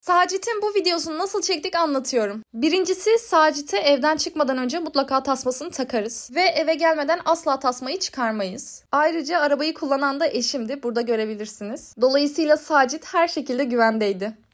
Sacit'in bu videosunu nasıl çektik anlatıyorum. Birincisi Sacit'e evden çıkmadan önce mutlaka tasmasını takarız. Ve eve gelmeden asla tasmayı çıkarmayız. Ayrıca arabayı kullanan da eşimdi. Burada görebilirsiniz. Dolayısıyla Sacit her şekilde güvendeydi.